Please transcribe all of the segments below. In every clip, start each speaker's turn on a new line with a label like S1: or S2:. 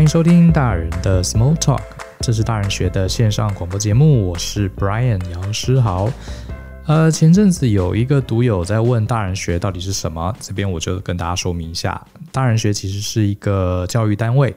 S1: 欢迎收听大人的 Small Talk，这是大人学的线上广播节目，我是 Brian 杨诗豪。呃，前阵子有一个读友在问大人学到底是什么，这边我就跟大家说明一下，大人学其实是一个教育单位。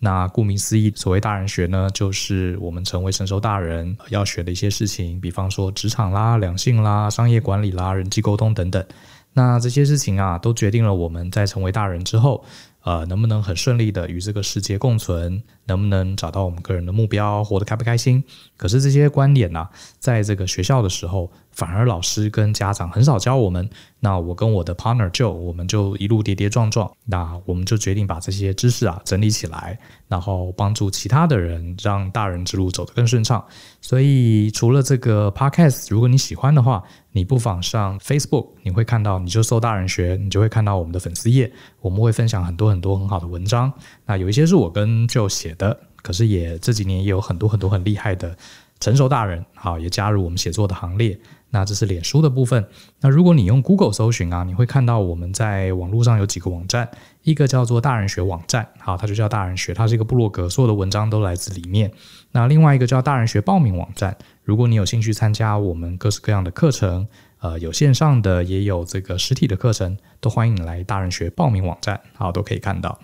S1: 那顾名思义，所谓大人学呢，就是我们成为成熟大人要学的一些事情，比方说职场啦、两性啦、商业管理啦、人际沟通等等。那这些事情啊，都决定了我们在成为大人之后。啊，能不能很顺利的与这个世界共存？能不能找到我们个人的目标，活得开不开心？可是这些观点呢，在这个学校的时候，反而老师跟家长很少教我们。那我跟我的 partner 就，我们就一路跌跌撞撞。那我们就决定把这些知识啊整理起来，然后帮助其他的人，让大人之路走得更顺畅。所以除了这个 podcast，如果你喜欢的话，你不妨上 Facebook，你会看到，你就搜“大人学”，你就会看到我们的粉丝页，我们会分享很多很多很好的文章。那有一些是我跟就写的，可是也这几年也有很多很多很厉害的成熟大人，好也加入我们写作的行列。那这是脸书的部分。那如果你用 Google 搜寻啊，你会看到我们在网络上有几个网站，一个叫做大人学网站，好，它就叫大人学，它是一个部落格，所有的文章都来自里面。那另外一个叫大人学报名网站，如果你有兴趣参加我们各式各样的课程，呃，有线上的也有这个实体的课程，都欢迎你来大人学报名网站，好，都可以看到。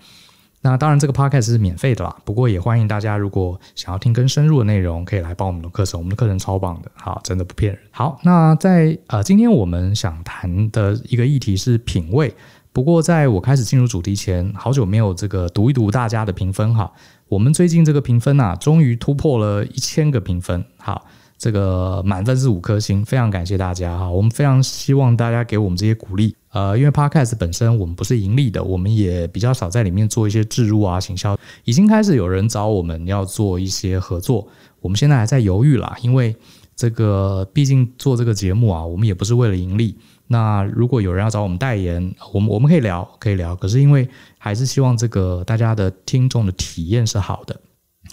S1: 那当然，这个 podcast 是免费的啦。不过也欢迎大家，如果想要听更深入的内容，可以来报我们的课程。我们的课程超棒的，好，真的不骗人。好，那在呃，今天我们想谈的一个议题是品味。不过在我开始进入主题前，好久没有这个读一读大家的评分哈。我们最近这个评分啊，终于突破了一千个评分。好，这个满分是五颗星，非常感谢大家哈。我们非常希望大家给我们这些鼓励。呃，因为 Podcast 本身我们不是盈利的，我们也比较少在里面做一些置入啊、行销。已经开始有人找我们要做一些合作，我们现在还在犹豫啦。因为这个，毕竟做这个节目啊，我们也不是为了盈利。那如果有人要找我们代言，我们我们可以聊，可以聊。可是因为还是希望这个大家的听众的体验是好的，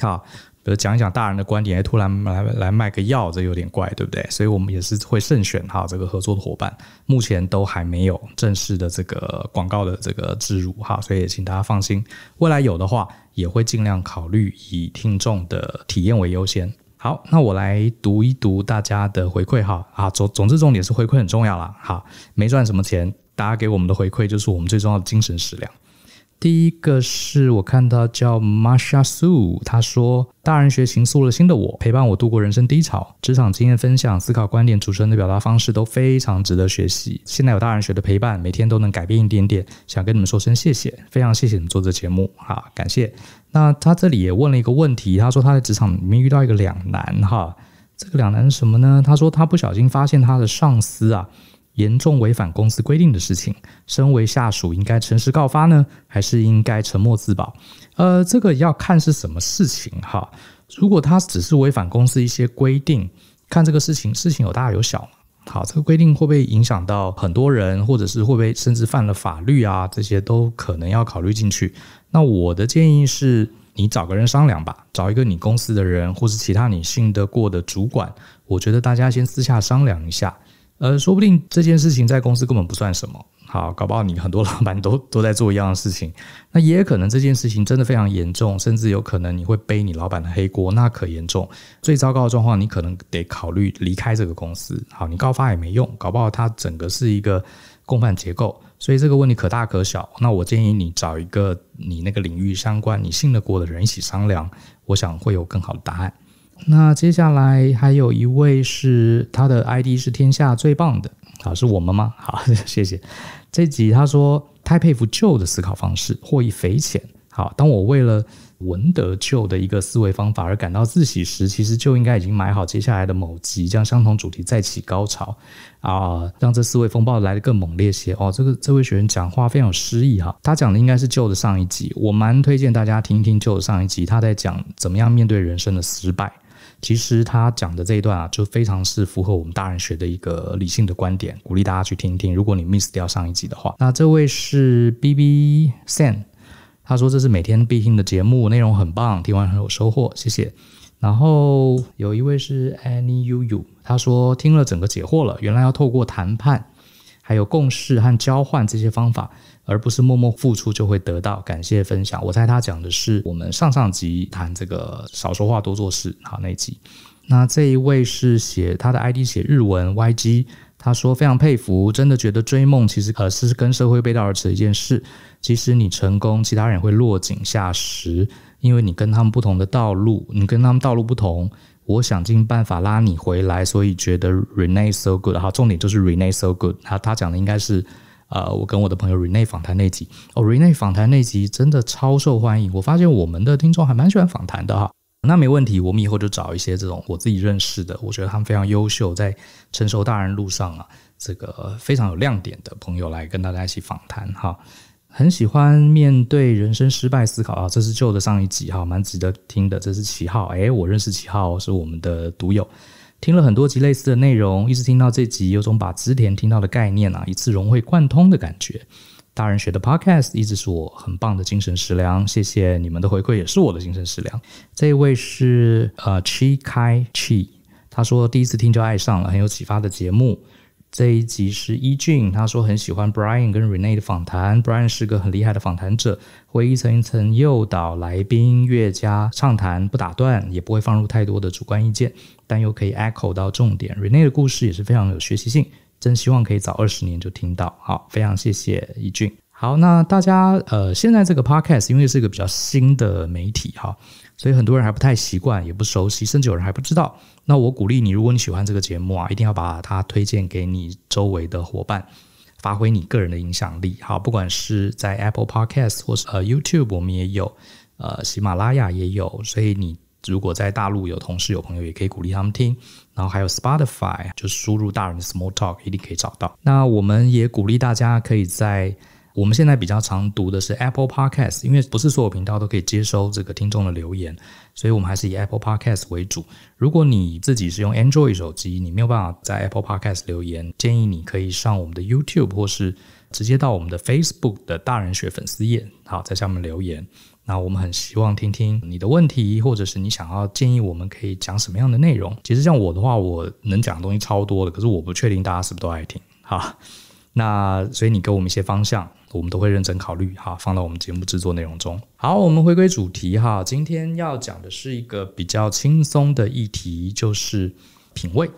S1: 好。比如讲一讲大人的观点，诶，突然来来卖个药，这有点怪，对不对？所以我们也是会慎选哈，这个合作的伙伴，目前都还没有正式的这个广告的这个植入哈，所以请大家放心，未来有的话也会尽量考虑以听众的体验为优先。好，那我来读一读大家的回馈哈啊总总之重点是回馈很重要啦。哈，没赚什么钱，大家给我们的回馈就是我们最重要的精神食粮。第一个是我看到叫 Masha Sue，他说大人学情诉了新的我，陪伴我度过人生低潮，职场经验分享，思考观点，主持人的表达方式都非常值得学习。现在有大人学的陪伴，每天都能改变一点点。想跟你们说声谢谢，非常谢谢你们做这节目，哈，感谢。那他这里也问了一个问题，他说他在职场里面遇到一个两难，哈，这个两难是什么呢？他说他不小心发现他的上司啊。严重违反公司规定的事情，身为下属应该诚实告发呢，还是应该沉默自保？呃，这个要看是什么事情哈。如果他只是违反公司一些规定，看这个事情事情有大有小。好，这个规定会不会影响到很多人，或者是会不会甚至犯了法律啊？这些都可能要考虑进去。那我的建议是，你找个人商量吧，找一个你公司的人，或是其他你信得过的主管。我觉得大家先私下商量一下。呃，说不定这件事情在公司根本不算什么。好，搞不好你很多老板都 都在做一样的事情，那也可能这件事情真的非常严重，甚至有可能你会背你老板的黑锅，那可严重。最糟糕的状况，你可能得考虑离开这个公司。好，你告发也没用，搞不好它整个是一个共犯结构，所以这个问题可大可小。那我建议你找一个你那个领域相关、你信得过的人一起商量，我想会有更好的答案。那接下来还有一位是他的 ID 是天下最棒的，好是我们吗？好，谢谢这集。他说太佩服旧的思考方式，获益匪浅。好，当我为了闻得旧的一个思维方法而感到自喜时，其实就应该已经买好接下来的某集，将相同主题再起高潮啊，让这思维风暴来的更猛烈些哦。这个这位学员讲话非常有诗意哈，他讲的应该是旧的上一集，我蛮推荐大家听一听旧的上一集，他在讲怎么样面对人生的失败。其实他讲的这一段啊，就非常是符合我们大人学的一个理性的观点，鼓励大家去听听。如果你 miss 掉上一集的话，那这位是 B B San，他说这是每天必听的节目，内容很棒，听完很有收获，谢谢。然后有一位是 Annie Yu Yu，他说听了整个解惑了，原来要透过谈判、还有共识和交换这些方法。而不是默默付出就会得到，感谢分享。我猜他讲的是我们上上集谈这个少说话多做事好那一集。那这一位是写他的 ID 写日文 YG，他说非常佩服，真的觉得追梦其实呃是跟社会背道而驰的一件事。其实你成功，其他人会落井下石，因为你跟他们不同的道路，你跟他们道路不同，我想尽办法拉你回来，所以觉得 r e n e so good 好，重点就是 r e n e so good，他他讲的应该是。呃，我跟我的朋友 Rene 访谈那集，哦，Rene 访谈那集真的超受欢迎。我发现我们的听众还蛮喜欢访谈的哈。那没问题，我们以后就找一些这种我自己认识的，我觉得他们非常优秀，在成熟大人路上啊，这个非常有亮点的朋友来跟大家一起访谈哈。很喜欢面对人生失败思考啊，这是旧的上一集哈，蛮值得听的。这是七号，哎，我认识七号是我们的独友。听了很多集类似的内容，一直听到这集，有种把织田听到的概念啊一次融会贯通的感觉。大人学的 Podcast 一直是我很棒的精神食粮，谢谢你们的回馈，也是我的精神食粮。这位是呃 Chi Kai Chi，他说第一次听就爱上了，很有启发的节目。这一集是一俊，他说很喜欢 Brian 跟 Rene 的访谈。Brian 是个很厉害的访谈者，会一层一层诱导来宾、乐家畅谈，不打断，也不会放入太多的主观意见，但又可以 echo 到重点。Rene 的故事也是非常有学习性，真希望可以早二十年就听到。好，非常谢谢一俊。好，那大家呃，现在这个 podcast 因为是一个比较新的媒体哈，所以很多人还不太习惯，也不熟悉，甚至有人还不知道。那我鼓励你，如果你喜欢这个节目啊，一定要把它推荐给你周围的伙伴，发挥你个人的影响力。好，不管是在 Apple Podcast 或是呃 YouTube，我们也有，呃，喜马拉雅也有。所以你如果在大陆有同事有朋友，也可以鼓励他们听。然后还有 Spotify，就输入“大人的 Small Talk” 一定可以找到。那我们也鼓励大家可以在我们现在比较常读的是 Apple Podcast，因为不是所有频道都可以接收这个听众的留言，所以我们还是以 Apple Podcast 为主。如果你自己是用 Android 手机，你没有办法在 Apple Podcast 留言，建议你可以上我们的 YouTube 或是直接到我们的 Facebook 的大人学粉丝页，好，在下面留言。那我们很希望听听你的问题，或者是你想要建议，我们可以讲什么样的内容。其实像我的话，我能讲的东西超多的，可是我不确定大家是不是都爱听。好，那所以你给我们一些方向。我们都会认真考虑哈，放到我们节目制作内容中。好，我们回归主题哈，今天要讲的是一个比较轻松的议题，就是品味。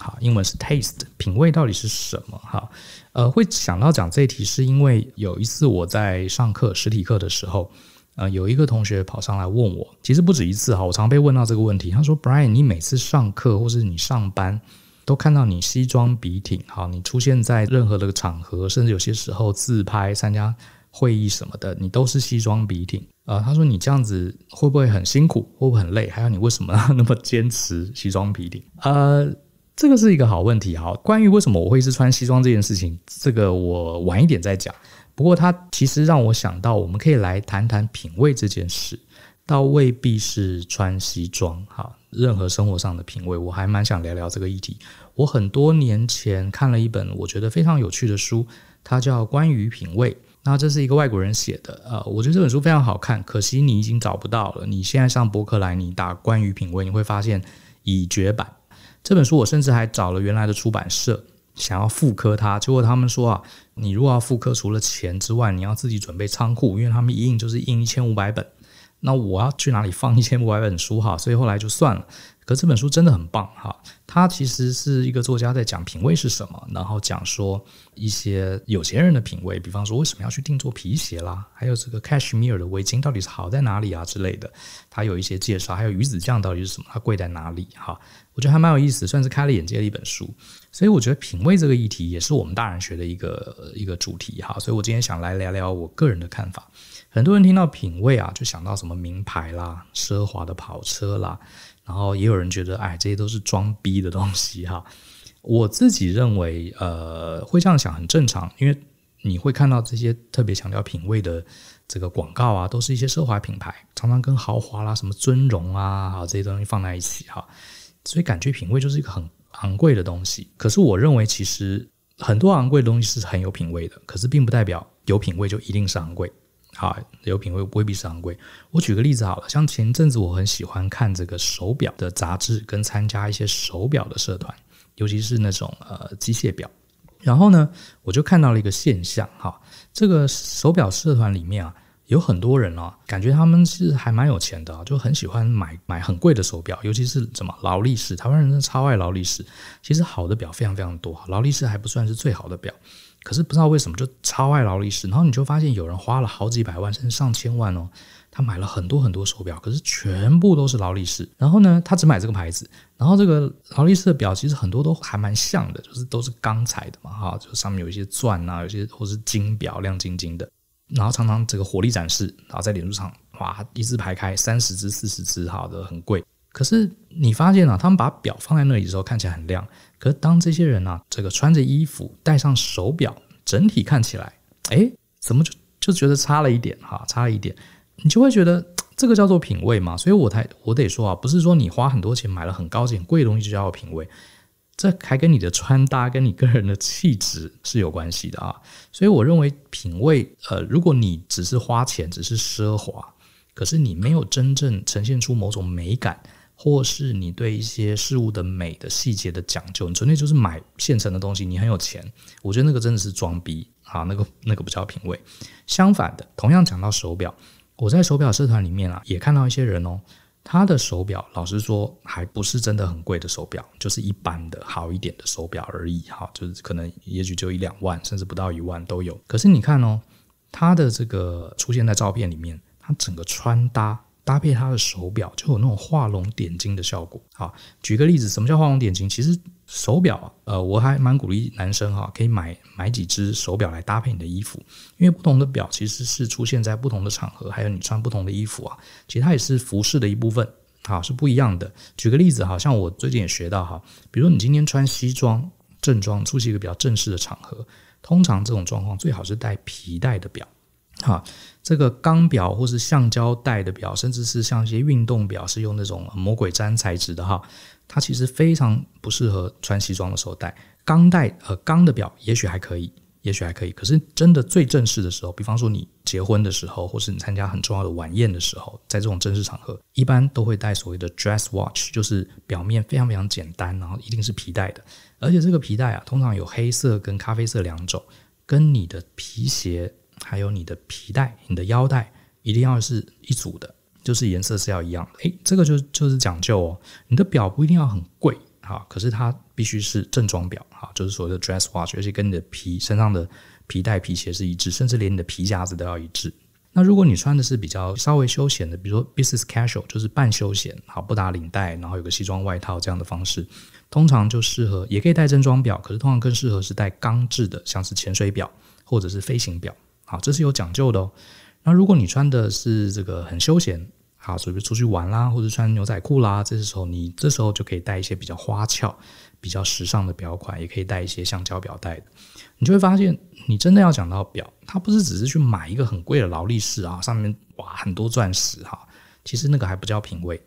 S1: 好，英文是 taste，品味到底是什么？哈，呃，会想到讲这一题，是因为有一次我在上课实体课的时候，呃，有一个同学跑上来问我，其实不止一次哈，我常被问到这个问题。他说，Brian，你每次上课或是你上班？都看到你西装笔挺，好，你出现在任何的场合，甚至有些时候自拍、参加会议什么的，你都是西装笔挺啊。他说你这样子会不会很辛苦，会不会很累？还有你为什么那么坚持西装笔挺？呃，这个是一个好问题，好，关于为什么我会是穿西装这件事情，这个我晚一点再讲。不过他其实让我想到，我们可以来谈谈品味这件事，倒未必是穿西装，好。任何生活上的品味，我还蛮想聊聊这个议题。我很多年前看了一本我觉得非常有趣的书，它叫《关于品味》，那这是一个外国人写的。呃，我觉得这本书非常好看，可惜你已经找不到了。你现在上博客来，你打“关于品味”，你会发现已绝版。这本书我甚至还找了原来的出版社，想要复刻它，结果他们说啊，你如果要复刻，除了钱之外，你要自己准备仓库，因为他们一印就是印一千五百本。那我要去哪里放一千五百本书哈？所以后来就算了。可这本书真的很棒哈！它其实是一个作家在讲品味是什么，然后讲说一些有钱人的品味，比方说为什么要去定做皮鞋啦，还有这个 cashmere 的围巾到底是好在哪里啊之类的，它有一些介绍，还有鱼子酱到底是什么，它贵在哪里哈？我觉得还蛮有意思，算是开了眼界的一本书。所以我觉得品味这个议题也是我们大人学的一个一个主题哈。所以我今天想来聊聊我个人的看法。很多人听到品味啊，就想到什么名牌啦、奢华的跑车啦，然后也有人觉得，哎，这些都是装逼的东西哈。我自己认为，呃，会这样想很正常，因为你会看到这些特别强调品味的这个广告啊，都是一些奢华品牌，常常跟豪华啦、什么尊荣啊这些东西放在一起哈，所以感觉品味就是一个很昂贵的东西。可是我认为，其实很多昂贵的东西是很有品味的，可是并不代表有品味就一定是昂贵。啊，有品位未必是昂贵。我举个例子好了，像前阵子我很喜欢看这个手表的杂志，跟参加一些手表的社团，尤其是那种呃机械表。然后呢，我就看到了一个现象哈，这个手表社团里面啊。有很多人啊，感觉他们是还蛮有钱的啊，就很喜欢买买很贵的手表，尤其是什么劳力士，台湾人真的超爱劳力士。其实好的表非常非常多，劳力士还不算是最好的表，可是不知道为什么就超爱劳力士。然后你就发现有人花了好几百万甚至上千万哦，他买了很多很多手表，可是全部都是劳力士。然后呢，他只买这个牌子。然后这个劳力士的表其实很多都还蛮像的，就是都是钢材的嘛哈，就上面有一些钻啊，有些或是金表，亮晶晶的。然后常常这个火力展示，然后在脸书上哇，一字排开三十只、四十只，好的，很贵。可是你发现啊，他们把表放在那里时候看起来很亮，可是当这些人啊，这个穿着衣服戴上手表，整体看起来，哎，怎么就就觉得差了一点哈，差了一点，你就会觉得这个叫做品味嘛。所以我才我得说啊，不是说你花很多钱买了很高级很贵的东西就叫做品味。这还跟你的穿搭、跟你个人的气质是有关系的啊，所以我认为品味，呃，如果你只是花钱、只是奢华，可是你没有真正呈现出某种美感，或是你对一些事物的美的细节的讲究，你纯粹就是买现成的东西，你很有钱，我觉得那个真的是装逼啊，那个那个不叫品味。相反的，同样讲到手表，我在手表社团里面啊，也看到一些人哦。他的手表，老实说，还不是真的很贵的手表，就是一般的好一点的手表而已，哈，就是可能，也许就一两万，甚至不到一万都有。可是你看哦，他的这个出现在照片里面，他整个穿搭搭配他的手表，就有那种画龙点睛的效果。好，举个例子，什么叫画龙点睛？其实。手表，呃，我还蛮鼓励男生哈，可以买买几只手表来搭配你的衣服，因为不同的表其实是出现在不同的场合，还有你穿不同的衣服啊，其实它也是服饰的一部分，好是不一样的。举个例子，好像我最近也学到哈，比如你今天穿西装正装，出席一个比较正式的场合，通常这种状况最好是戴皮带的表，哈，这个钢表或是橡胶带的表，甚至是像一些运动表，是用那种魔鬼毡材质的哈。它其实非常不适合穿西装的时候戴钢带，呃，钢的表也许还可以，也许还可以。可是真的最正式的时候，比方说你结婚的时候，或是你参加很重要的晚宴的时候，在这种正式场合，一般都会戴所谓的 dress watch，就是表面非常非常简单，然后一定是皮带的，而且这个皮带啊，通常有黑色跟咖啡色两种，跟你的皮鞋还有你的皮带、你的腰带一定要是一组的。就是颜色是要一样的，诶，这个就就是讲究哦。你的表不一定要很贵啊，可是它必须是正装表啊，就是所谓的 dress watch，而且跟你的皮身上的皮带、皮鞋是一致，甚至连你的皮夹子都要一致。那如果你穿的是比较稍微休闲的，比如说 business casual，就是半休闲，好不打领带，然后有个西装外套这样的方式，通常就适合也可以戴正装表，可是通常更适合是戴钢制的，像是潜水表或者是飞行表，好，这是有讲究的哦。那如果你穿的是这个很休闲，好，随便出去玩啦，或者穿牛仔裤啦，这时候你这时候就可以带一些比较花俏、比较时尚的表款，也可以带一些橡胶表带的。你就会发现，你真的要讲到表，它不是只是去买一个很贵的劳力士啊，上面哇很多钻石哈，其实那个还不叫品味。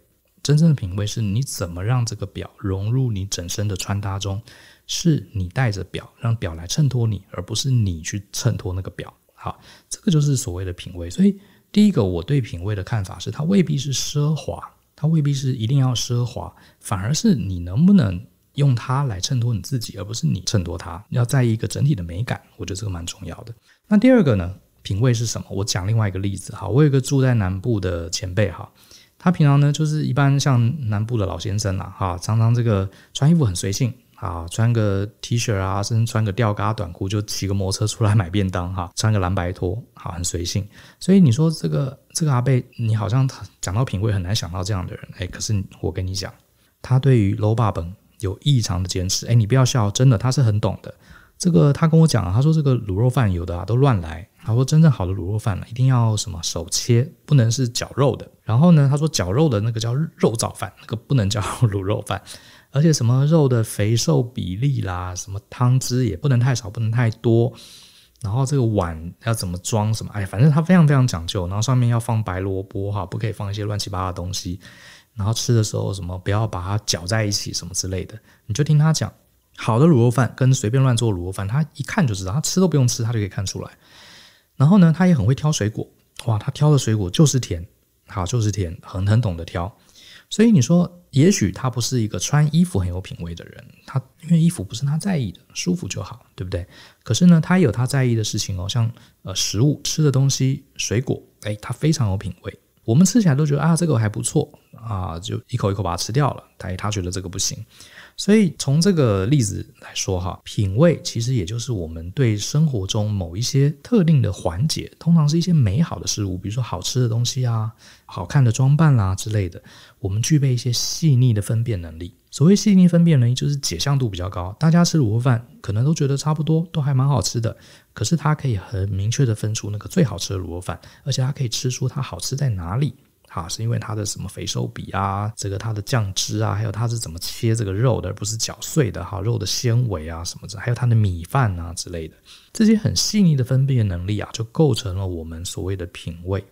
S1: 真正的品味是你怎么让这个表融入你整身的穿搭中，是你带着表让表来衬托你，而不是你去衬托那个表。好，这个就是所谓的品味。所以，第一个我对品味的看法是，它未必是奢华，它未必是一定要奢华，反而是你能不能用它来衬托你自己，而不是你衬托它。要在意一个整体的美感，我觉得这个蛮重要的。那第二个呢？品味是什么？我讲另外一个例子。哈，我有一个住在南部的前辈，哈，他平常呢就是一般像南部的老先生啦，哈，常常这个穿衣服很随性。啊，穿个 T 恤啊，甚至穿个吊嘎短裤就骑个摩托车出来买便当哈，穿个蓝白拖，好很随性。所以你说这个这个阿贝，你好像他讲到品味很难想到这样的人，哎，可是我跟你讲，他对于 low b 本有异常的坚持。哎，你不要笑，真的他是很懂的。这个他跟我讲，他说这个卤肉饭有的啊都乱来，他说真正好的卤肉饭呢，一定要什么手切，不能是绞肉的。然后呢，他说绞肉的那个叫肉燥饭，那个不能叫卤肉饭。而且什么肉的肥瘦比例啦，什么汤汁也不能太少，不能太多，然后这个碗要怎么装什么，哎，反正它非常非常讲究。然后上面要放白萝卜哈，不可以放一些乱七八糟的东西。然后吃的时候什么不要把它搅在一起什么之类的，你就听他讲，好的卤肉饭跟随便乱做卤肉饭，他一看就知道，他吃都不用吃，他就可以看出来。然后呢，他也很会挑水果，哇，他挑的水果就是甜，好，就是甜，很很懂得挑。所以你说，也许他不是一个穿衣服很有品味的人，他因为衣服不是他在意的，舒服就好，对不对？可是呢，他有他在意的事情哦，像呃食物吃的东西，水果，哎，他非常有品味，我们吃起来都觉得啊这个还不错啊，就一口一口把它吃掉了。他他觉得这个不行。所以从这个例子来说哈，品味其实也就是我们对生活中某一些特定的环节，通常是一些美好的事物，比如说好吃的东西啊、好看的装扮啦之类的，我们具备一些细腻的分辨能力。所谓细腻分辨能力，就是解像度比较高。大家吃卤肉饭，可能都觉得差不多，都还蛮好吃的，可是它可以很明确的分出那个最好吃的卤肉饭，而且它可以吃出它好吃在哪里。啊，是因为它的什么肥瘦比啊，这个它的酱汁啊，还有它是怎么切这个肉的，而不是搅碎的哈，肉的纤维啊什么的，还有它的米饭啊之类的，这些很细腻的分辨能力啊，就构成了我们所谓的品味，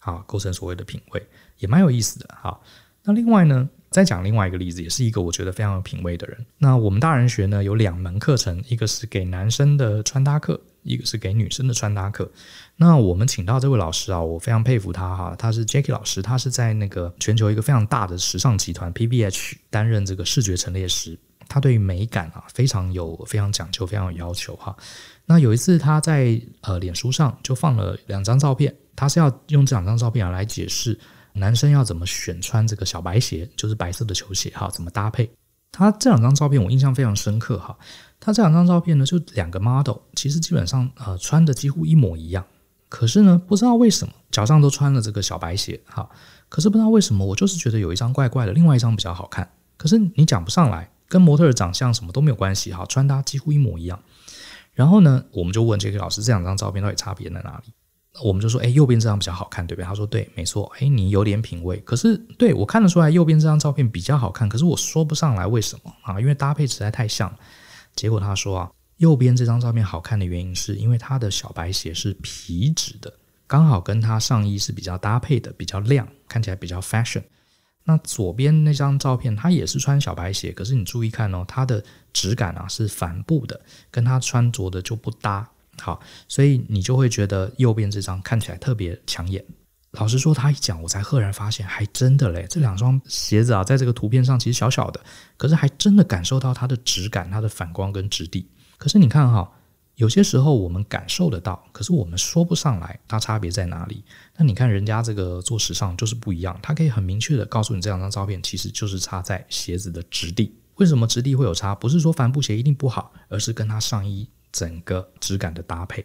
S1: 啊，构成所谓的品味也蛮有意思的哈。那另外呢，再讲另外一个例子，也是一个我觉得非常有品味的人。那我们大人学呢有两门课程，一个是给男生的穿搭课，一个是给女生的穿搭课。那我们请到这位老师啊，我非常佩服他哈，他是 j a c k i e 老师，他是在那个全球一个非常大的时尚集团 P B H 担任这个视觉陈列师，他对美感啊非常有非常讲究，非常有要求哈。那有一次他在呃脸书上就放了两张照片，他是要用这两张照片来解释男生要怎么选穿这个小白鞋，就是白色的球鞋哈，怎么搭配。他这两张照片我印象非常深刻哈，他这两张照片呢就两个 model 其实基本上呃穿的几乎一模一样。可是呢，不知道为什么脚上都穿了这个小白鞋哈。可是不知道为什么，我就是觉得有一张怪怪的，另外一张比较好看。可是你讲不上来，跟模特的长相什么都没有关系哈，穿搭几乎一模一样。然后呢，我们就问这个老师这两张照片到底差别在哪里？我们就说，哎，右边这张比较好看，对不对？他说对，没错。哎，你有点品位。可是对我看得出来右边这张照片比较好看，可是我说不上来为什么啊？因为搭配实在太像。结果他说啊。右边这张照片好看的原因，是因为他的小白鞋是皮质的，刚好跟他上衣是比较搭配的，比较亮，看起来比较 fashion。那左边那张照片，他也是穿小白鞋，可是你注意看哦，它的质感啊是帆布的，跟他穿着的就不搭。好，所以你就会觉得右边这张看起来特别抢眼。老实说，他一讲，我才赫然发现，还真的嘞，这两双鞋子啊，在这个图片上其实小小的，可是还真的感受到它的质感、它的反光跟质地。可是你看哈，有些时候我们感受得到，可是我们说不上来它差别在哪里。那你看人家这个做时尚就是不一样，他可以很明确的告诉你这两张照片其实就是差在鞋子的质地。为什么质地会有差？不是说帆布鞋一定不好，而是跟它上衣整个质感的搭配。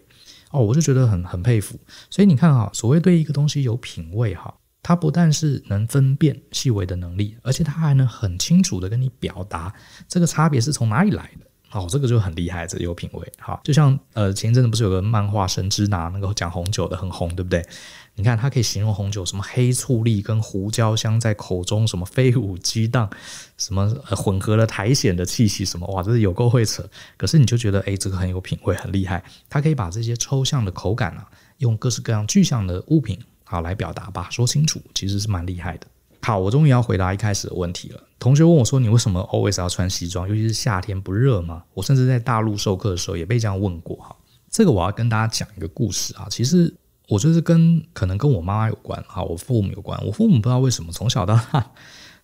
S1: 哦，我就觉得很很佩服。所以你看哈，所谓对一个东西有品味哈，它不但是能分辨细微的能力，而且它还能很清楚的跟你表达这个差别是从哪里来的。好，这个就很厉害，这有品味。好，就像呃前一阵子不是有个漫画神之拿那个讲红酒的很红，对不对？你看它可以形容红酒什么黑醋栗跟胡椒香在口中什么飞舞激荡，什么混合了苔藓的气息，什么哇，这是有够会扯。可是你就觉得哎，这个很有品味，很厉害。它可以把这些抽象的口感啊，用各式各样具象的物品啊来表达吧，说清楚，其实是蛮厉害的。好，我终于要回答一开始的问题了。同学问我说：“你为什么 always 要穿西装？尤其是夏天不热吗？”我甚至在大陆授课的时候也被这样问过。哈，这个我要跟大家讲一个故事啊。其实我就是跟可能跟我妈妈有关啊，我父母有关。我父母不知道为什么从小到大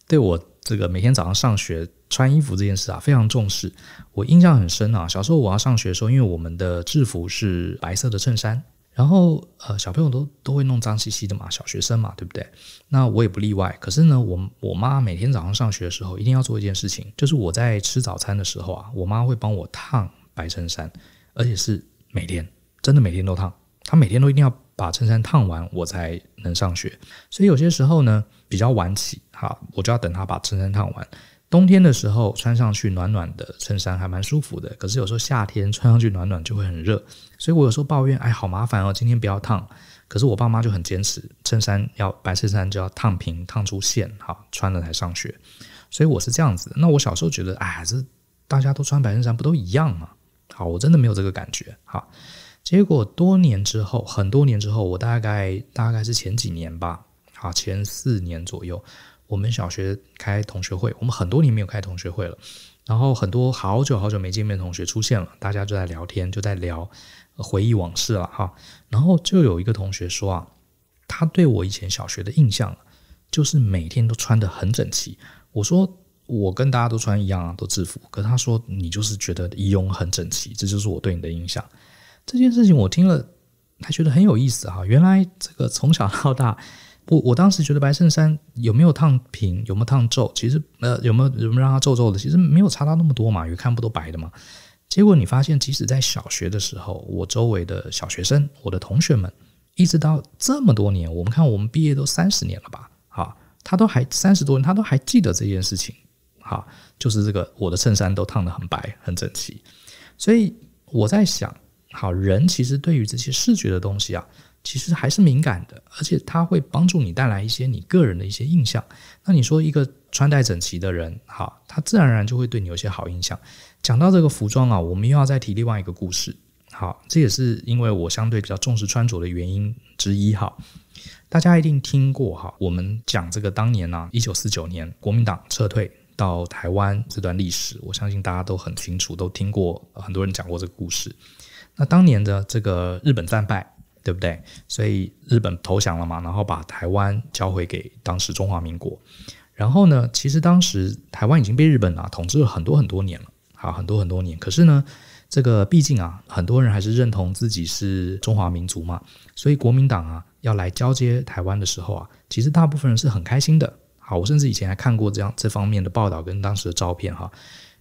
S1: 对我这个每天早上上学穿衣服这件事啊非常重视。我印象很深啊，小时候我要上学的时候，因为我们的制服是白色的衬衫。然后，呃，小朋友都都会弄脏兮兮的嘛，小学生嘛，对不对？那我也不例外。可是呢，我我妈每天早上上学的时候，一定要做一件事情，就是我在吃早餐的时候啊，我妈会帮我烫白衬衫，而且是每天，真的每天都烫。她每天都一定要把衬衫烫完，我才能上学。所以有些时候呢，比较晚起哈，我就要等她把衬衫烫完。冬天的时候穿上去暖暖的衬衫还蛮舒服的，可是有时候夏天穿上去暖暖就会很热，所以我有时候抱怨，哎，好麻烦哦，今天不要烫。可是我爸妈就很坚持，衬衫要白衬衫就要烫平、烫出线，哈，穿了才上学。所以我是这样子。那我小时候觉得，哎，这大家都穿白衬衫不都一样吗？好，我真的没有这个感觉。好，结果多年之后，很多年之后，我大概大概是前几年吧，啊，前四年左右。我们小学开同学会，我们很多年没有开同学会了，然后很多好久好久没见面的同学出现了，大家就在聊天，就在聊回忆往事了哈。然后就有一个同学说啊，他对我以前小学的印象就是每天都穿的很整齐。我说我跟大家都穿一样啊，都制服。可他说你就是觉得一拥很整齐，这就是我对你的印象。这件事情我听了还觉得很有意思哈。原来这个从小到大。我我当时觉得白衬衫有没有烫平，有没有烫皱，其实呃有没有有没有让它皱皱的，其实没有差到那么多嘛，为看不都白的嘛。结果你发现，即使在小学的时候，我周围的小学生，我的同学们，一直到这么多年，我们看我们毕业都三十年了吧，哈，他都还三十多年，他都还记得这件事情，哈，就是这个我的衬衫都烫得很白很整齐。所以我在想，好人其实对于这些视觉的东西啊。其实还是敏感的，而且它会帮助你带来一些你个人的一些印象。那你说一个穿戴整齐的人，哈，他自然而然就会对你有些好印象。讲到这个服装啊，我们又要再提另外一个故事。好，这也是因为我相对比较重视穿着的原因之一。哈，大家一定听过哈，我们讲这个当年呢，一九四九年国民党撤退到台湾这段历史，我相信大家都很清楚，都听过很多人讲过这个故事。那当年的这个日本战败。对不对？所以日本投降了嘛，然后把台湾交回给当时中华民国。然后呢，其实当时台湾已经被日本啊统治了很多很多年了，啊，很多很多年。可是呢，这个毕竟啊，很多人还是认同自己是中华民族嘛，所以国民党啊要来交接台湾的时候啊，其实大部分人是很开心的。好，我甚至以前还看过这样这方面的报道跟当时的照片哈。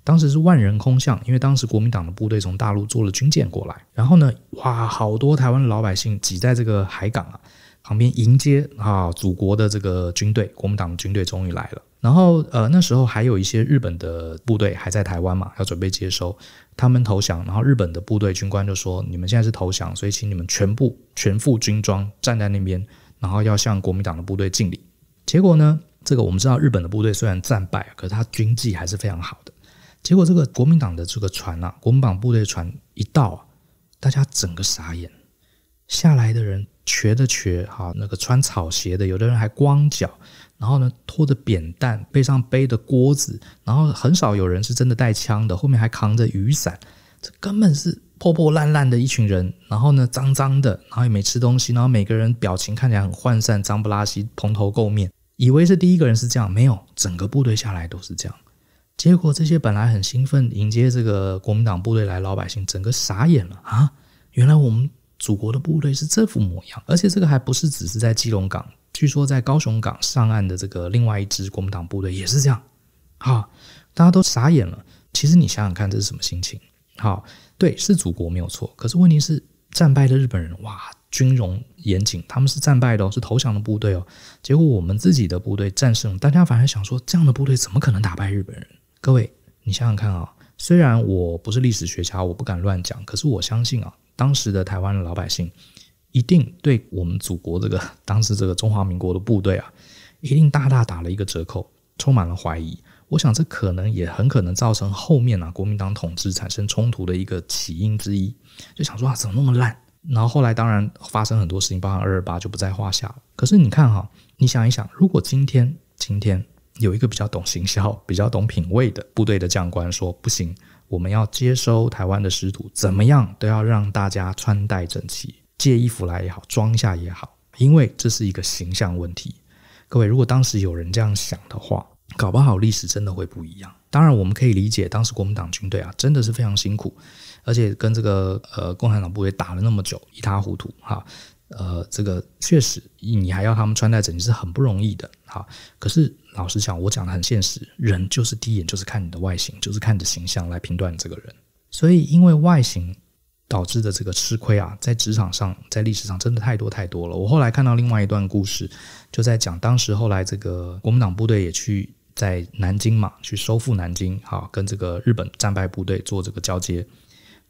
S1: 当时是万人空巷，因为当时国民党的部队从大陆坐了军舰过来，然后呢，哇，好多台湾老百姓挤在这个海港啊旁边迎接啊，祖国的这个军队，国民党军队终于来了。然后呃，那时候还有一些日本的部队还在台湾嘛，要准备接收他们投降。然后日本的部队军官就说：“你们现在是投降，所以请你们全部全副军装站在那边，然后要向国民党的部队敬礼。”结果呢，这个我们知道，日本的部队虽然战败，可是他军纪还是非常好的。结果这个国民党的这个船啊，国民党部队船一到，大家整个傻眼。下来的人瘸的瘸，哈，那个穿草鞋的，有的人还光脚，然后呢拖着扁担，背上背着锅子，然后很少有人是真的带枪的，后面还扛着雨伞，这根本是破破烂烂的一群人，然后呢脏脏的，然后也没吃东西，然后每个人表情看起来很涣散，脏不拉几，蓬头垢面，以为是第一个人是这样，没有，整个部队下来都是这样。结果这些本来很兴奋迎接这个国民党部队来，老百姓整个傻眼了啊！原来我们祖国的部队是这副模样，而且这个还不是只是在基隆港，据说在高雄港上岸的这个另外一支国民党部队也是这样，啊，大家都傻眼了。其实你想想看，这是什么心情？好，对，是祖国没有错，可是问题是战败的日本人，哇，军容严谨，他们是战败的，是投降的部队哦。结果我们自己的部队战胜，大家反而想说，这样的部队怎么可能打败日本人？各位，你想想看啊，虽然我不是历史学家，我不敢乱讲，可是我相信啊，当时的台湾的老百姓一定对我们祖国这个 当时这个中华民国的部队啊，一定大大打了一个折扣，充满了怀疑。我想这可能也很可能造成后面啊国民党统治产生冲突的一个起因之一。就想说啊，怎么那么烂？然后后来当然发生很多事情，包含二二八就不在话下了。可是你看哈，你想一想，如果今天今天。有一个比较懂行销、比较懂品味的部队的将官说：“不行，我们要接收台湾的师徒，怎么样都要让大家穿戴整齐，借衣服来也好，装下也好，因为这是一个形象问题。各位，如果当时有人这样想的话，搞不好历史真的会不一样。当然，我们可以理解，当时国民党军队啊真的是非常辛苦，而且跟这个呃共产党部队打了那么久，一塌糊涂哈。呃，这个确实你还要他们穿戴整齐是很不容易的哈。可是。老实讲，我讲的很现实，人就是第一眼就是看你的外形，就是看你的形象来评断这个人。所以因为外形导致的这个吃亏啊，在职场上，在历史上真的太多太多了。我后来看到另外一段故事，就在讲当时后来这个国民党部队也去在南京嘛，去收复南京，好跟这个日本战败部队做这个交接。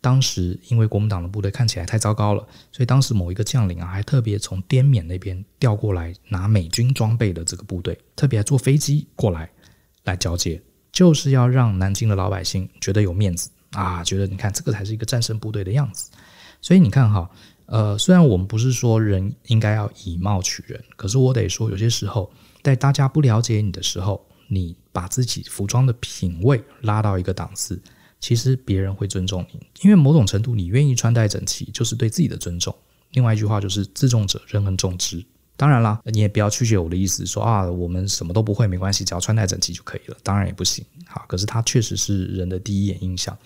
S1: 当时因为国民党的部队看起来太糟糕了，所以当时某一个将领啊，还特别从滇缅那边调过来拿美军装备的这个部队，特别坐飞机过来来交接，就是要让南京的老百姓觉得有面子啊，觉得你看这个才是一个战胜部队的样子。所以你看哈，呃，虽然我们不是说人应该要以貌取人，可是我得说，有些时候在大家不了解你的时候，你把自己服装的品味拉到一个档次。其实别人会尊重你，因为某种程度你愿意穿戴整齐，就是对自己的尊重。另外一句话就是“自重者人更重之”。当然啦，你也不要曲解我的意思，说啊，我们什么都不会没关系，只要穿戴整齐就可以了。当然也不行，哈。可是它确实是人的第一眼印象。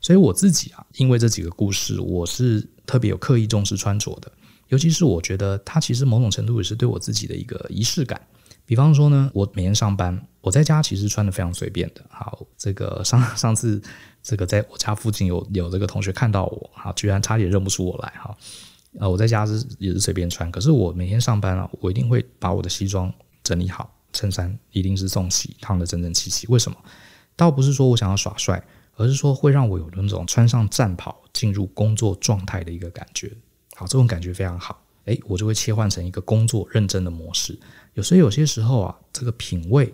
S1: 所以我自己啊，因为这几个故事，我是特别有刻意重视穿着的。尤其是我觉得，它其实某种程度也是对我自己的一个仪式感。比方说呢，我每天上班。我在家其实穿的非常随便的。好，这个 上上次这个在我家附近有有这个同学看到我，哈，居然差点认不出我来。哈，呃，我在家是也是随便穿，可是我每天上班啊，我一定会把我的西装整理好，衬衫一定是送洗烫的整整齐齐。为什么？倒不是说我想要耍帅，而是说会让我有那种穿上战袍进入工作状态的一个感觉。好，这种感觉非常好。诶，我就会切换成一个工作认真的模式。有时有些时候啊，这个品味。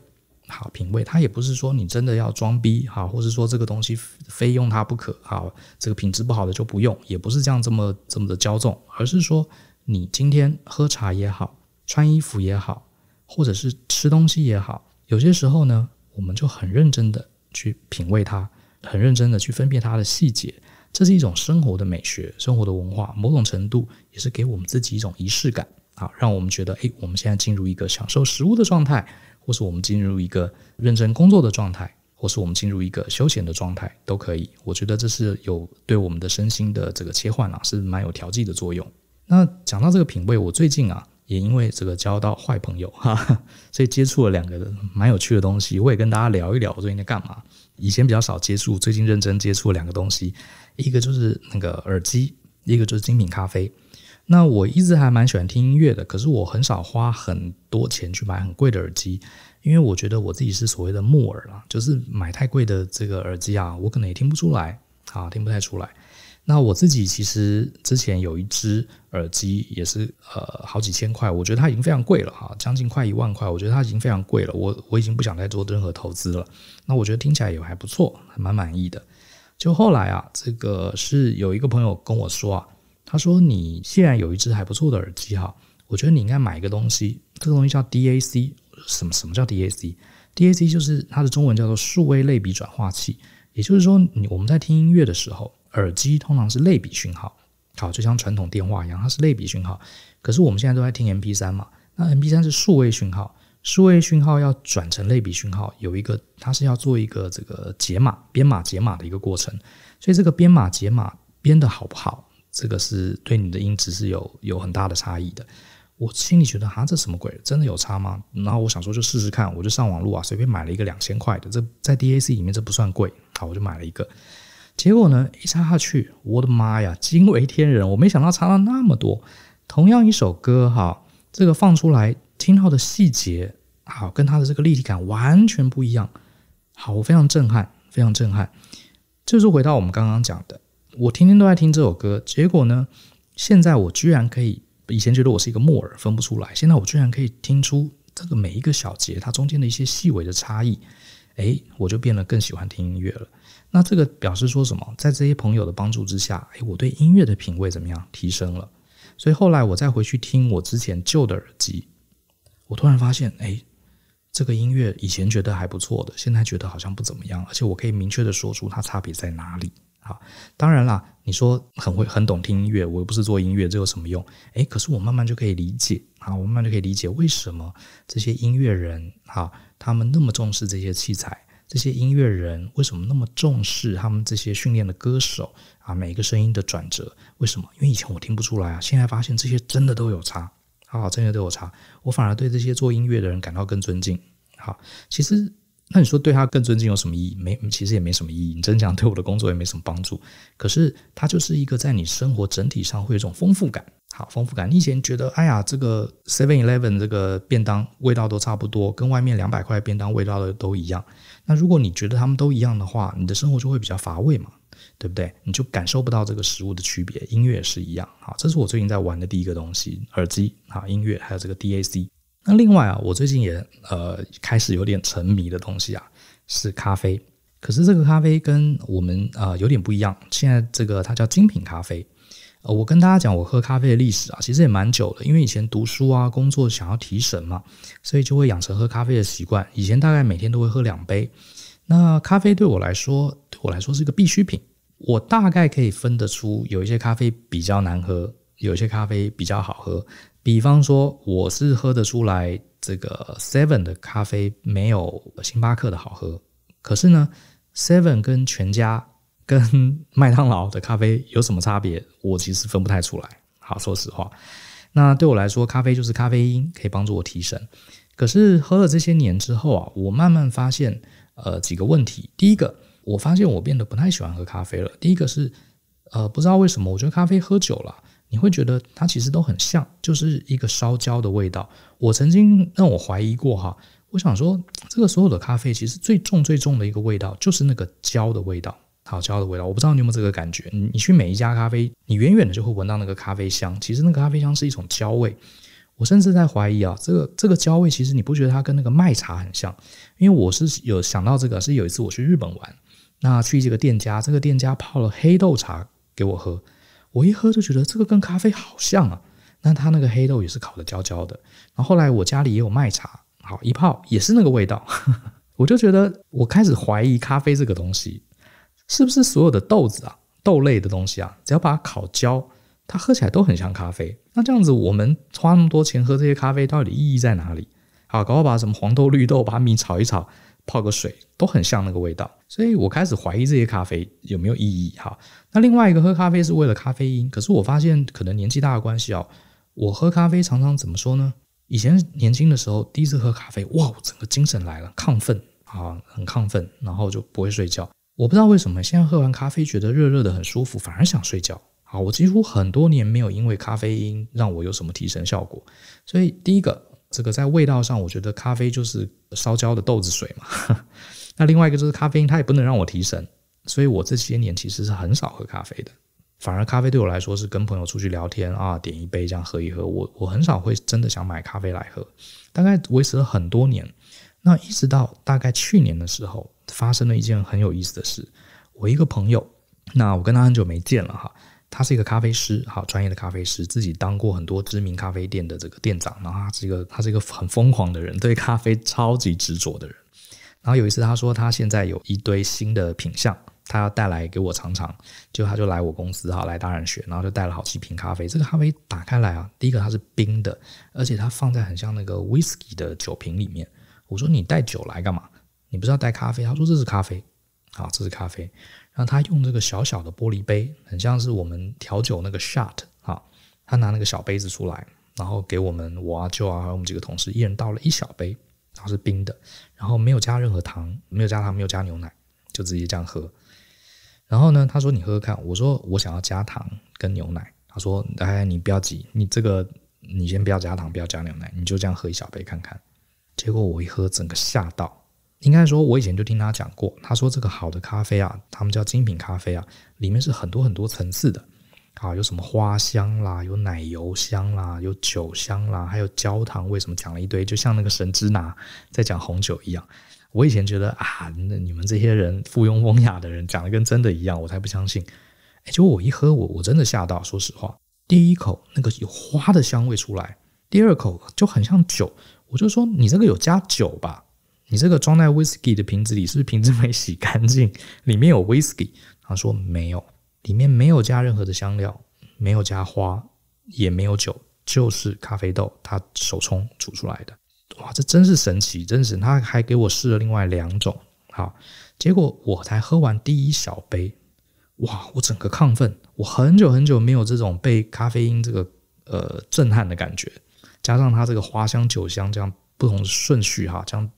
S1: 好品味，它也不是说你真的要装逼哈，或者是说这个东西非用它不可好，这个品质不好的就不用，也不是这样这么这么的骄纵，而是说你今天喝茶也好，穿衣服也好，或者是吃东西也好，有些时候呢，我们就很认真的去品味它，很认真的去分辨它的细节。这是一种生活的美学，生活的文化，某种程度也是给我们自己一种仪式感啊，让我们觉得哎，我们现在进入一个享受食物的状态。或是我们进入一个认真工作的状态，或是我们进入一个休闲的状态都可以。我觉得这是有对我们的身心的这个切换啊，是蛮有调剂的作用。那讲到这个品味，我最近啊也因为这个交到坏朋友哈，所以接触了两个蛮有趣的东西，我也跟大家聊一聊我最近在干嘛。以前比较少接触，最近认真接触了两个东西，一个就是那个耳机，一个就是精品咖啡。那我一直还蛮喜欢听音乐的，可是我很少花很多钱去买很贵的耳机，因为我觉得我自己是所谓的木耳啦，就是买太贵的这个耳机啊，我可能也听不出来啊，听不太出来。那我自己其实之前有一只耳机，也是呃好几千块，我觉得它已经非常贵了哈，将近快一万块，我觉得它已经非常贵了。我我已经不想再做任何投资了。那我觉得听起来也还不错，还蛮满意的。就后来啊，这个是有一个朋友跟我说啊。他说：“你现在有一只还不错的耳机哈，我觉得你应该买一个东西，这个东西叫 DAC。什么什么叫 DAC？DAC 就是它的中文叫做数位类比转化器。也就是说，你我们在听音乐的时候，耳机通常是类比讯号，好，就像传统电话一样，它是类比讯号。可是我们现在都在听 MP 三嘛，那 MP 三是数位讯号，数位讯号要转成类比讯号，有一个它是要做一个这个解码、编码、解码的一个过程。所以这个编码、解码编的好不好？”这个是对你的音质是有有很大的差异的。我心里觉得，哈，这什么鬼？真的有差吗？然后我想说，就试试看，我就上网络啊，随便买了一个两千块的，这在 DAC 里面这不算贵，好，我就买了一个。结果呢，一插下去，我的妈呀，惊为天人！我没想到差了那么多。同样一首歌，哈，这个放出来听到的细节，好，跟它的这个立体感完全不一样。好，我非常震撼，非常震撼。这就是回到我们刚刚讲的。我天天都在听这首歌，结果呢，现在我居然可以，以前觉得我是一个木耳，分不出来，现在我居然可以听出这个每一个小节它中间的一些细微的差异，诶，我就变得更喜欢听音乐了。那这个表示说什么？在这些朋友的帮助之下，诶，我对音乐的品味怎么样提升了？所以后来我再回去听我之前旧的耳机，我突然发现，诶。这个音乐以前觉得还不错的，现在觉得好像不怎么样，而且我可以明确的说出它差别在哪里。好，当然啦，你说很会、很懂听音乐，我又不是做音乐，这有什么用？诶，可是我慢慢就可以理解啊，我慢慢就可以理解为什么这些音乐人哈，他们那么重视这些器材，这些音乐人为什么那么重视他们这些训练的歌手啊，每一个声音的转折，为什么？因为以前我听不出来啊，现在发现这些真的都有差啊，真的都有差，我反而对这些做音乐的人感到更尊敬。好，其实。那你说对他更尊敬有什么意义？没，其实也没什么意义。你真讲对我的工作也没什么帮助。可是他就是一个在你生活整体上会有一种丰富感。好，丰富感。你以前觉得，哎呀，这个 Seven Eleven 这个便当味道都差不多，跟外面两百块便当味道的都一样。那如果你觉得他们都一样的话，你的生活就会比较乏味嘛，对不对？你就感受不到这个食物的区别。音乐也是一样。好，这是我最近在玩的第一个东西，耳机啊，音乐还有这个 DAC。那另外啊，我最近也呃开始有点沉迷的东西啊，是咖啡。可是这个咖啡跟我们啊有点不一样。现在这个它叫精品咖啡。呃，我跟大家讲，我喝咖啡的历史啊，其实也蛮久了。因为以前读书啊，工作想要提神嘛，所以就会养成喝咖啡的习惯。以前大概每天都会喝两杯。那咖啡对我来说，对我来说是一个必需品。我大概可以分得出，有一些咖啡比较难喝，有一些咖啡比较好喝。比方说，我是喝得出来这个 Seven 的咖啡没有星巴克的好喝，可是呢，Seven 跟全家、跟麦当劳的咖啡有什么差别？我其实分不太出来。好，说实话，那对我来说，咖啡就是咖啡因，可以帮助我提神。可是喝了这些年之后啊，我慢慢发现，呃，几个问题。第一个，我发现我变得不太喜欢喝咖啡了。第一个是，呃，不知道为什么，我觉得咖啡喝久了。你会觉得它其实都很像，就是一个烧焦的味道。我曾经让我怀疑过哈，我想说，这个所有的咖啡其实最重最重的一个味道就是那个焦的味道，好焦的味道。我不知道你有没有这个感觉？你你去每一家咖啡，你远远的就会闻到那个咖啡香，其实那个咖啡香是一种焦味。我甚至在怀疑啊，这个这个焦味其实你不觉得它跟那个麦茶很像？因为我是有想到这个，是有一次我去日本玩，那去这个店家，这个店家泡了黑豆茶给我喝。我一喝就觉得这个跟咖啡好像啊，那它那个黑豆也是烤的焦焦的。然后后来我家里也有卖茶，好一泡也是那个味道，我就觉得我开始怀疑咖啡这个东西是不是所有的豆子啊豆类的东西啊，只要把它烤焦，它喝起来都很像咖啡。那这样子我们花那么多钱喝这些咖啡，到底意义在哪里？好，搞不好把什么黄豆、绿豆把米炒一炒。泡个水都很像那个味道，所以我开始怀疑这些咖啡有没有意义哈。那另外一个喝咖啡是为了咖啡因，可是我发现可能年纪大的关系哦，我喝咖啡常常怎么说呢？以前年轻的时候第一次喝咖啡，哇，整个精神来了，亢奋啊，很亢奋，然后就不会睡觉。我不知道为什么现在喝完咖啡觉得热热的很舒服，反而想睡觉啊。我几乎很多年没有因为咖啡因让我有什么提神效果，所以第一个。这个在味道上，我觉得咖啡就是烧焦的豆子水嘛。那另外一个就是咖啡因，它也不能让我提神，所以我这些年其实是很少喝咖啡的。反而咖啡对我来说是跟朋友出去聊天啊，点一杯这样喝一喝。我我很少会真的想买咖啡来喝。大概维持了很多年，那一直到大概去年的时候，发生了一件很有意思的事。我一个朋友，那我跟他很久没见了哈。他是一个咖啡师，好专业的咖啡师，自己当过很多知名咖啡店的这个店长。然后他是一个，他是一个很疯狂的人，对咖啡超级执着的人。然后有一次他说，他现在有一堆新的品相，他要带来给我尝尝。就他就来我公司哈，来当然学，然后就带了好几瓶咖啡。这个咖啡打开来啊，第一个它是冰的，而且它放在很像那个 whisky 的酒瓶里面。我说你带酒来干嘛？你不是要带咖啡？他说这是咖啡，好，这是咖啡。那他用这个小小的玻璃杯，很像是我们调酒那个 shot 啊。他拿那个小杯子出来，然后给我们我阿舅啊，还有我们几个同事一人倒了一小杯，然后是冰的，然后没有加任何糖，没有加糖，没有加牛奶，就直接这样喝。然后呢，他说：“你喝喝看。”我说：“我想要加糖跟牛奶。”他说：“哎，你不要急，你这个你先不要加糖，不要加牛奶，你就这样喝一小杯看看。”结果我一喝，整个吓到。应该说，我以前就听他讲过。他说这个好的咖啡啊，他们叫精品咖啡啊，里面是很多很多层次的啊，有什么花香啦，有奶油香啦，有酒香啦，还有焦糖味什么讲了一堆，就像那个神之拿在讲红酒一样。我以前觉得啊，那你们这些人附庸风雅的人讲的跟真的一样，我才不相信。哎，结果我一喝，我我真的吓到，说实话，第一口那个有花的香味出来，第二口就很像酒，我就说你这个有加酒吧。你这个装在 whisky 的瓶子里是不是瓶子没洗干净？里面有 whisky？他说没有，里面没有加任何的香料，没有加花，也没有酒，就是咖啡豆，它手冲煮出来的。哇，这真是神奇，真是！他还给我试了另外两种，好，结果我才喝完第一小杯，哇，我整个亢奋，我很久很久没有这种被咖啡因这个呃震撼的感觉，加上它这个花香、酒香这样不同顺序，哈，这样。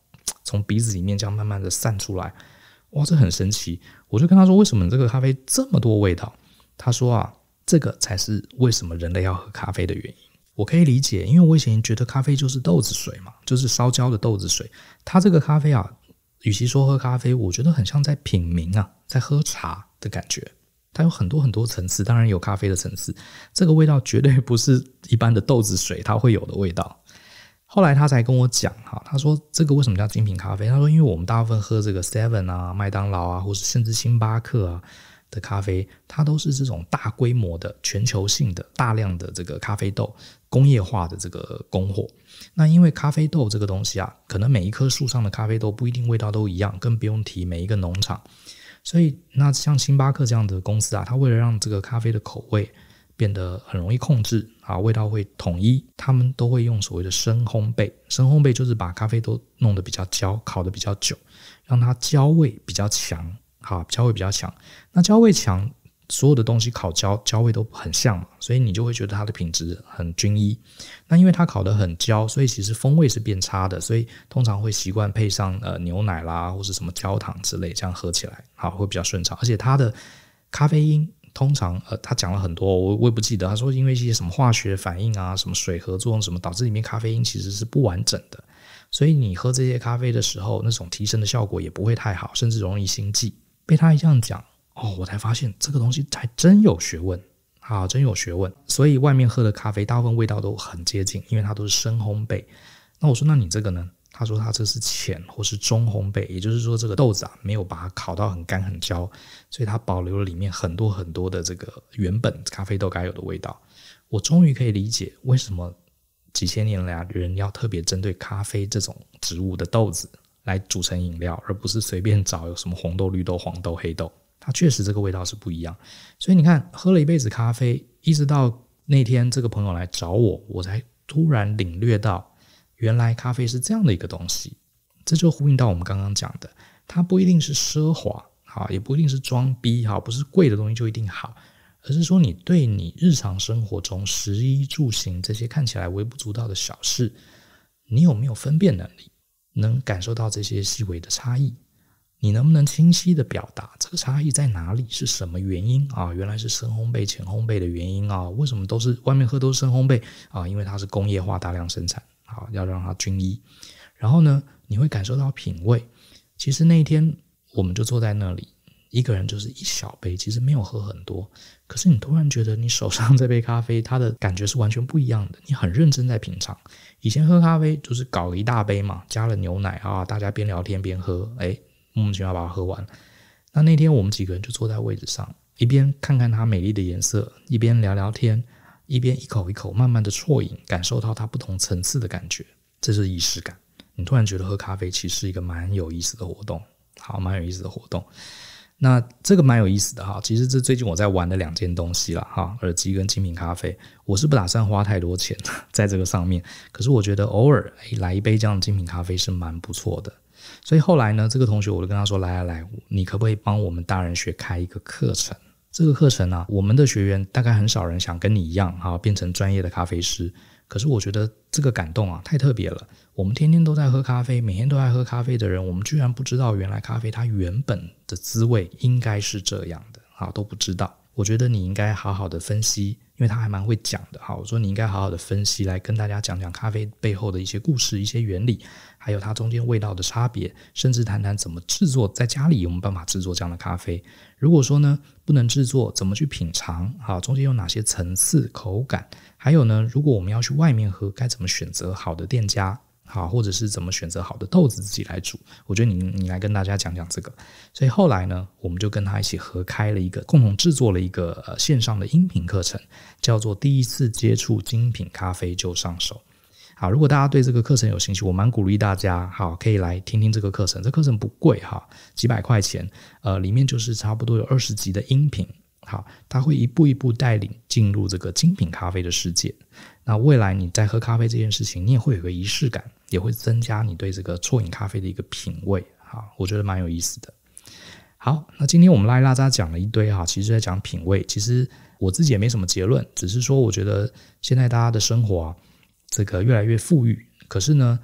S1: 从鼻子里面这样慢慢的散出来，哇，这很神奇！我就跟他说，为什么这个咖啡这么多味道？他说啊，这个才是为什么人类要喝咖啡的原因。我可以理解，因为我以前觉得咖啡就是豆子水嘛，就是烧焦的豆子水。他这个咖啡啊，与其说喝咖啡，我觉得很像在品茗啊，在喝茶的感觉。它有很多很多层次，当然有咖啡的层次，这个味道绝对不是一般的豆子水它会有的味道。后来他才跟我讲哈，他说这个为什么叫精品咖啡？他说因为我们大部分喝这个 seven 啊、麦当劳啊，或是甚至星巴克啊的咖啡，它都是这种大规模的、全球性的、大量的这个咖啡豆工业化的这个供货。那因为咖啡豆这个东西啊，可能每一棵树上的咖啡豆不一定味道都一样，更不用提每一个农场。所以那像星巴克这样的公司啊，它为了让这个咖啡的口味。变得很容易控制啊，味道会统一。他们都会用所谓的深烘焙，深烘焙就是把咖啡都弄得比较焦，烤得比较久，让它焦味比较强，哈，焦味比较强。那焦味强，所有的东西烤焦，焦味都很像嘛，所以你就会觉得它的品质很均一。那因为它烤得很焦，所以其实风味是变差的，所以通常会习惯配上呃牛奶啦，或者什么焦糖之类，这样喝起来好会比较顺畅，而且它的咖啡因。通常，呃，他讲了很多，我我也不记得。他说，因为一些什么化学反应啊，什么水合作用什么，导致里面咖啡因其实是不完整的，所以你喝这些咖啡的时候，那种提升的效果也不会太好，甚至容易心悸。被他这样讲，哦，我才发现这个东西还真有学问啊，真有学问。所以外面喝的咖啡大部分味道都很接近，因为它都是深烘焙。那我说，那你这个呢？他说：“他这是浅或是中烘焙，也就是说，这个豆子啊，没有把它烤到很干很焦，所以它保留了里面很多很多的这个原本咖啡豆该有的味道。我终于可以理解为什么几千年来人要特别针对咖啡这种植物的豆子来煮成饮料，而不是随便找有什么红豆、绿豆、黄豆、黑豆，它确实这个味道是不一样。所以你看，喝了一辈子咖啡，一直到那天这个朋友来找我，我才突然领略到。”原来咖啡是这样的一个东西，这就呼应到我们刚刚讲的，它不一定是奢华，哈，也不一定是装逼，哈，不是贵的东西就一定好，而是说你对你日常生活中食衣住行这些看起来微不足道的小事，你有没有分辨能力，能感受到这些细微的差异，你能不能清晰的表达这个差异在哪里是什么原因啊？原来是深烘焙、浅烘焙的原因啊？为什么都是外面喝都是深烘焙啊？因为它是工业化大量生产。好，要让它均一。然后呢，你会感受到品味。其实那一天，我们就坐在那里，一个人就是一小杯，其实没有喝很多。可是你突然觉得，你手上这杯咖啡，它的感觉是完全不一样的。你很认真在品尝。以前喝咖啡就是搞一大杯嘛，加了牛奶啊，大家边聊天边喝，哎，莫名其妙把它喝完。那那天我们几个人就坐在位置上，一边看看它美丽的颜色，一边聊聊天。一边一口一口慢慢的啜饮，感受到它不同层次的感觉，这是仪式感。你突然觉得喝咖啡其实是一个蛮有意思的活动，好，蛮有意思的活动。那这个蛮有意思的哈，其实这最近我在玩的两件东西了哈，耳机跟精品咖啡。我是不打算花太多钱在这个上面，可是我觉得偶尔来一杯这样的精品咖啡是蛮不错的。所以后来呢，这个同学我就跟他说，来来来，你可不可以帮我们大人学开一个课程？这个课程呢，我们的学员大概很少人想跟你一样，哈，变成专业的咖啡师。可是我觉得这个感动啊，太特别了。我们天天都在喝咖啡，每天都在喝咖啡的人，我们居然不知道原来咖啡它原本的滋味应该是这样的，啊，都不知道。我觉得你应该好好的分析，因为他还蛮会讲的，哈。我说你应该好好的分析，来跟大家讲讲咖啡背后的一些故事、一些原理。还有它中间味道的差别，甚至谈谈怎么制作，在家里有没有办法制作这样的咖啡。如果说呢，不能制作，怎么去品尝？哈，中间有哪些层次口感？还有呢，如果我们要去外面喝，该怎么选择好的店家？好，或者是怎么选择好的豆子自己来煮？我觉得你你来跟大家讲讲这个。所以后来呢，我们就跟他一起合开了一个，共同制作了一个呃线上的音频课程，叫做《第一次接触精品咖啡就上手》。啊，如果大家对这个课程有兴趣，我蛮鼓励大家，好，可以来听听这个课程。这课程不贵哈，几百块钱，呃，里面就是差不多有二十集的音频，好，他会一步一步带领进入这个精品咖啡的世界。那未来你在喝咖啡这件事情，你也会有个仪式感，也会增加你对这个错饮咖啡的一个品味。哈，我觉得蛮有意思的。好，那今天我们拉拉渣讲了一堆哈，其实在讲品味，其实我自己也没什么结论，只是说我觉得现在大家的生活。这个越来越富裕，可是呢，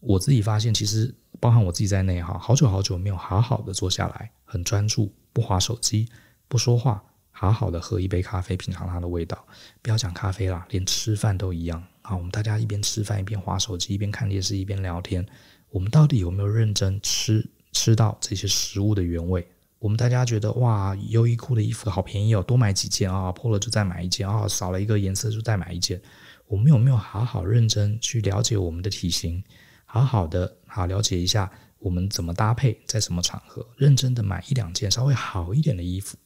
S1: 我自己发现，其实包含我自己在内哈，好久好久没有好好的坐下来，很专注，不划手机，不说话，好好的喝一杯咖啡，品尝它的味道。不要讲咖啡啦，连吃饭都一样啊。我们大家一边吃饭一边划手机，一边看电视一边聊天，我们到底有没有认真吃吃到这些食物的原味？我们大家觉得哇，优衣库的衣服好便宜哦，多买几件啊，破了就再买一件啊，少了一个颜色就再买一件。我们有没有好好认真去了解我们的体型？好好的，好了解一下我们怎么搭配，在什么场合？认真的买一两件稍微好一点的衣服，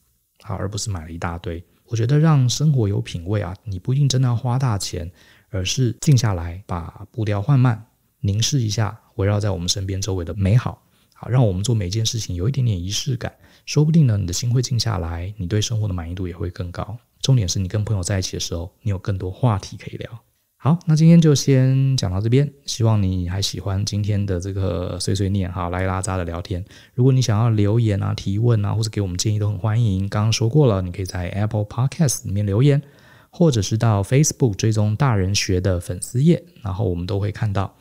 S1: 好，而不是买了一大堆。我觉得让生活有品味啊，你不一定真的要花大钱，而是静下来，把步调换慢，凝视一下围绕在我们身边周围的美好。好，让我们做每件事情有一点点仪式感，说不定呢，你的心会静下来，你对生活的满意度也会更高。重点是你跟朋友在一起的时候，你有更多话题可以聊。好，那今天就先讲到这边，希望你还喜欢今天的这个碎碎念，哈，来拉扎的聊天。如果你想要留言啊、提问啊，或者给我们建议，都很欢迎。刚刚说过了，你可以在 Apple Podcast 里面留言，或者是到 Facebook 追踪大人学的粉丝页，然后我们都会看到。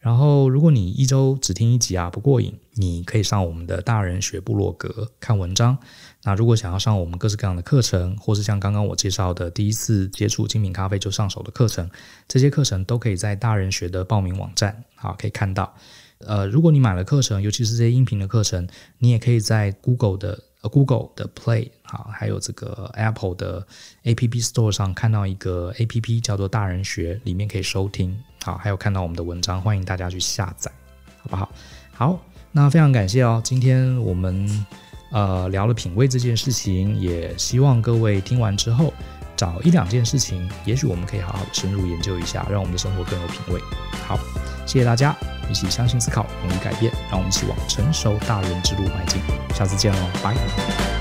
S1: 然后，如果你一周只听一集啊不过瘾，你可以上我们的大人学部落格看文章。那如果想要上我们各式各样的课程，或是像刚刚我介绍的第一次接触精品咖啡就上手的课程，这些课程都可以在大人学的报名网站啊可以看到。呃，如果你买了课程，尤其是这些音频的课程，你也可以在 Google 的 Google 的 Play 啊，还有这个 Apple 的 App Store 上看到一个 APP 叫做大人学，里面可以收听。好，还有看到我们的文章，欢迎大家去下载，好不好？好，那非常感谢哦。今天我们呃聊了品味这件事情，也希望各位听完之后，找一两件事情，也许我们可以好好深入研究一下，让我们的生活更有品味。好，谢谢大家，一起相信、思考、勇于改变，让我们一起往成熟大人之路迈进。下次见哦，拜。